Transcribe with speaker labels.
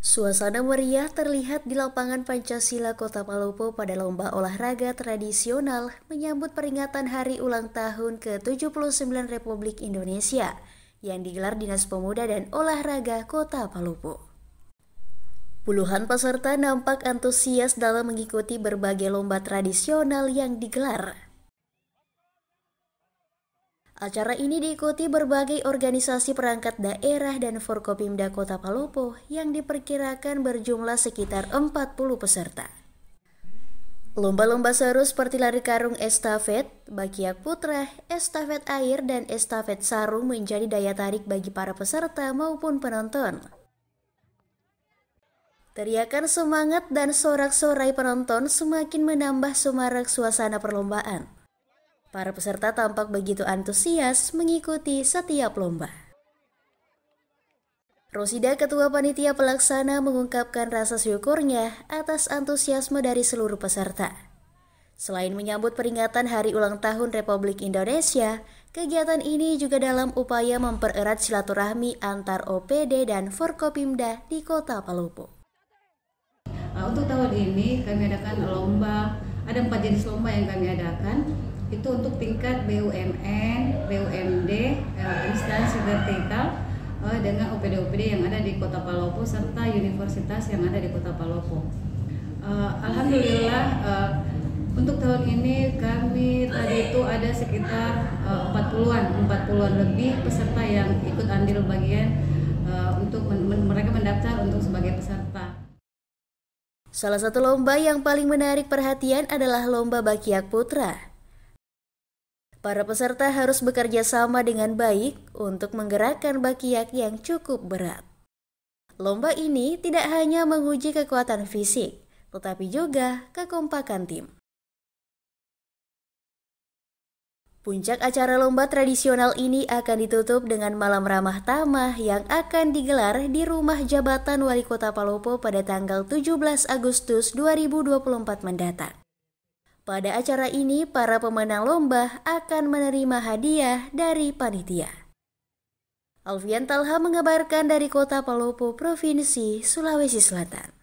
Speaker 1: Suasana meriah terlihat di lapangan Pancasila Kota Palopo pada lomba olahraga tradisional menyambut peringatan hari ulang tahun ke-79 Republik Indonesia yang digelar Dinas Pemuda dan Olahraga Kota Palopo. Puluhan peserta nampak antusias dalam mengikuti berbagai lomba tradisional yang digelar, Acara ini diikuti berbagai organisasi perangkat daerah dan Forkopimda Kota Palopo yang diperkirakan berjumlah sekitar 40 peserta. Lomba-lomba seru seperti lari karung estafet, bakiak putra, estafet air, dan estafet sarung menjadi daya tarik bagi para peserta maupun penonton. Teriakan semangat dan sorak-sorai penonton semakin menambah semarak suasana perlombaan. Para peserta tampak begitu antusias mengikuti setiap lomba. Rosida, ketua panitia pelaksana, mengungkapkan rasa syukurnya atas antusiasme dari seluruh peserta. Selain menyambut peringatan Hari Ulang Tahun Republik Indonesia, kegiatan ini juga dalam upaya mempererat silaturahmi antar OPD dan Forkopimda di Kota Palopo.
Speaker 2: Nah, untuk tahun ini kami adakan lomba, ada empat jenis lomba yang kami adakan itu untuk tingkat BUMN, BUMD, eh, instansi vertikal eh, dengan OPD-OPD yang ada di Kota Palopo serta universitas yang ada di Kota Palopo. Eh, alhamdulillah untuk tahun ini kami tadi itu ada sekitar 40-an, 40-an lebih peserta yang ikut andil bagian untuk mereka mendaftar untuk sebagai peserta.
Speaker 1: Salah satu lomba yang paling menarik perhatian adalah lomba bakiak putra. Para peserta harus bekerja sama dengan baik untuk menggerakkan bakiak yang cukup berat. Lomba ini tidak hanya menguji kekuatan fisik, tetapi juga kekompakan tim. Puncak acara lomba tradisional ini akan ditutup dengan malam ramah tamah yang akan digelar di rumah jabatan wali kota Palopo pada tanggal 17 Agustus 2024 mendatang. Pada acara ini, para pemenang lomba akan menerima hadiah dari panitia. Alfian Talha mengabarkan dari kota Palopo, Provinsi Sulawesi Selatan.